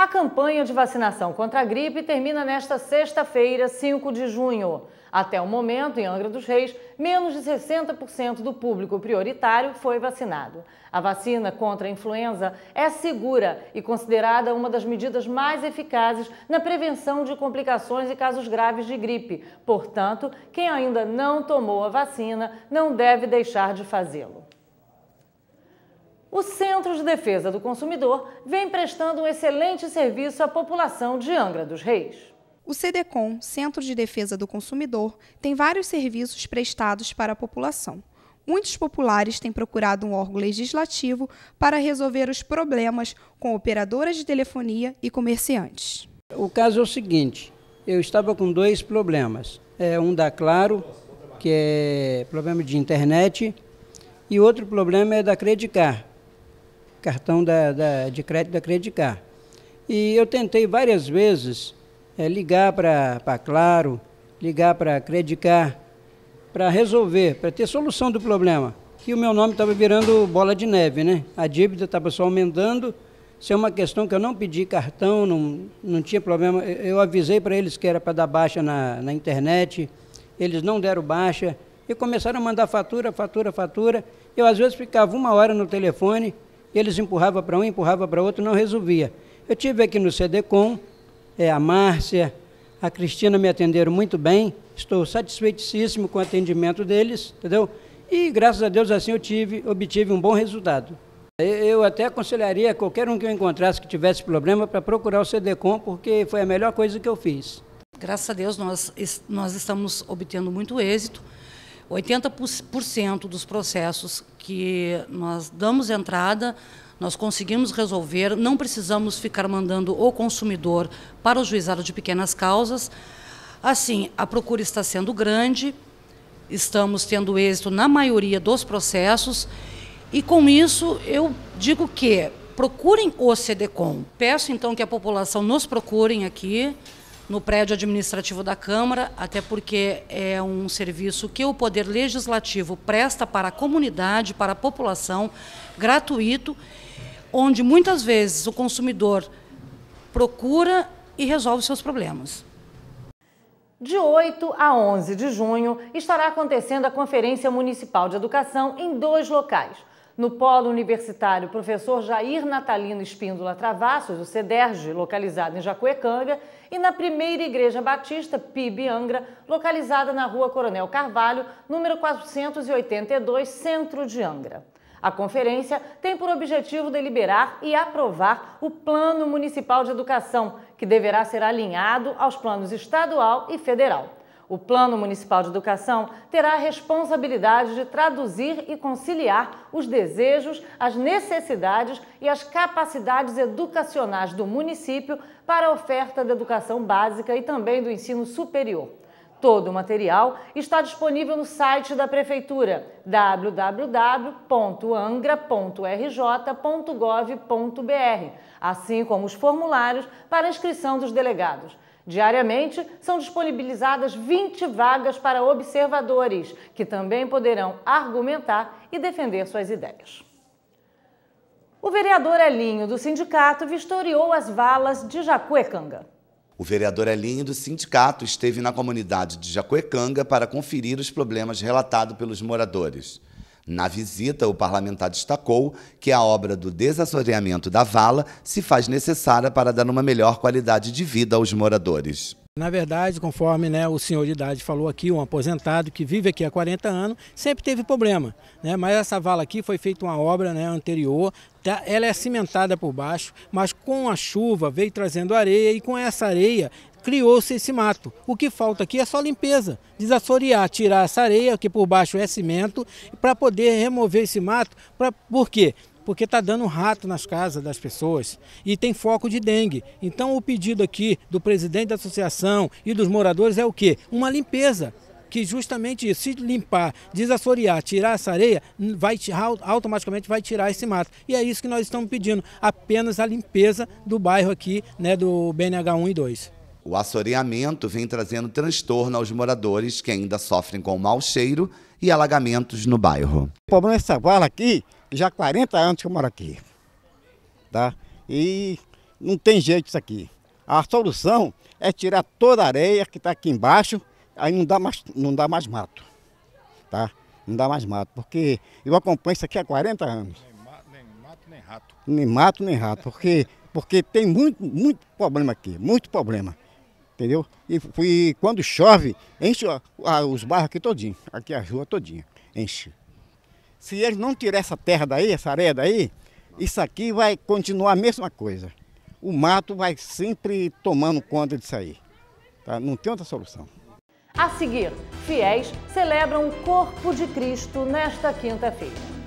A campanha de vacinação contra a gripe termina nesta sexta-feira, 5 de junho. Até o momento, em Angra dos Reis, menos de 60% do público prioritário foi vacinado. A vacina contra a influenza é segura e considerada uma das medidas mais eficazes na prevenção de complicações e casos graves de gripe. Portanto, quem ainda não tomou a vacina não deve deixar de fazê-lo. O Centro de Defesa do Consumidor vem prestando um excelente serviço à população de Angra dos Reis. O CDCOM, Centro de Defesa do Consumidor, tem vários serviços prestados para a população. Muitos populares têm procurado um órgão legislativo para resolver os problemas com operadoras de telefonia e comerciantes. O caso é o seguinte: eu estava com dois problemas. É um da Claro, que é problema de internet, e outro problema é da Credicar, cartão da, da, de crédito da Credicar. E eu tentei várias vezes é, ligar para Claro, ligar para Credicar, para resolver, para ter solução do problema. Que o meu nome estava virando bola de neve, né? A dívida estava só aumentando. Isso é uma questão que eu não pedi cartão, não, não tinha problema. Eu avisei para eles que era para dar baixa na, na internet, eles não deram baixa e começaram a mandar fatura, fatura, fatura. Eu às vezes ficava uma hora no telefone eles empurravam para um, empurravam para outro, não resolvia. Eu tive aqui no CDCOM, é, a Márcia, a Cristina me atenderam muito bem, estou satisfeitíssimo com o atendimento deles, entendeu? E graças a Deus assim eu tive, obtive um bom resultado. Eu até aconselharia qualquer um que eu encontrasse que tivesse problema para procurar o CDCOM, porque foi a melhor coisa que eu fiz. Graças a Deus nós, nós estamos obtendo muito êxito. 80% dos processos que nós damos entrada, nós conseguimos resolver, não precisamos ficar mandando o consumidor para o juizado de pequenas causas. Assim, a procura está sendo grande, estamos tendo êxito na maioria dos processos, e com isso eu digo que procurem o CDCOM. Peço então que a população nos procurem aqui, no prédio administrativo da Câmara, até porque é um serviço que o Poder Legislativo presta para a comunidade, para a população, gratuito, onde muitas vezes o consumidor procura e resolve seus problemas. De 8 a 11 de junho estará acontecendo a Conferência Municipal de Educação em dois locais no polo universitário, professor Jair Natalino Espíndola Travassos, o Cederge localizado em Jacuecanga, e na primeira igreja batista, PIB Angra, localizada na rua Coronel Carvalho, número 482, centro de Angra. A conferência tem por objetivo deliberar e aprovar o Plano Municipal de Educação, que deverá ser alinhado aos planos estadual e federal. O Plano Municipal de Educação terá a responsabilidade de traduzir e conciliar os desejos, as necessidades e as capacidades educacionais do município para a oferta da educação básica e também do ensino superior. Todo o material está disponível no site da Prefeitura www.angra.rj.gov.br, assim como os formulários para inscrição dos delegados. Diariamente são disponibilizadas 20 vagas para observadores, que também poderão argumentar e defender suas ideias. O vereador Elinho do sindicato vistoriou as valas de Jacuecanga. O vereador Elinho do sindicato esteve na comunidade de Jacuecanga para conferir os problemas relatados pelos moradores. Na visita, o parlamentar destacou que a obra do desassoreamento da vala se faz necessária para dar uma melhor qualidade de vida aos moradores. Na verdade, conforme né, o senhor de idade falou aqui, um aposentado que vive aqui há 40 anos, sempre teve problema. Né? Mas essa vala aqui foi feita uma obra né, anterior, tá, ela é cimentada por baixo, mas com a chuva veio trazendo areia e com essa areia criou-se esse mato. O que falta aqui é só limpeza, desassorear, tirar essa areia, que por baixo é cimento, para poder remover esse mato. Pra, por quê? porque está dando rato nas casas das pessoas e tem foco de dengue. Então o pedido aqui do presidente da associação e dos moradores é o quê? Uma limpeza. Que justamente isso, se limpar, desassorear, tirar essa areia, vai automaticamente vai tirar esse mato. E é isso que nós estamos pedindo, apenas a limpeza do bairro aqui, né, do BNH 1 e 2. O assoreamento vem trazendo transtorno aos moradores que ainda sofrem com mau cheiro e alagamentos no bairro. O problema dessa é vala aqui, já há 40 anos que eu moro aqui. Tá? E não tem jeito isso aqui. A solução é tirar toda a areia que está aqui embaixo, aí não dá mais, não dá mais mato. Tá? Não dá mais mato, porque eu acompanho isso aqui há 40 anos. Nem mato, nem, mato, nem rato. Nem mato, nem rato, porque, porque tem muito, muito problema aqui, muito problema entendeu? E, e quando chove, enche os bairros aqui todinho, aqui a rua todinha, enche. Se eles não tirar essa terra daí, essa areia daí, isso aqui vai continuar a mesma coisa. O mato vai sempre tomando conta disso aí. Tá? Não tem outra solução. A seguir, fiéis celebram o Corpo de Cristo nesta quinta-feira.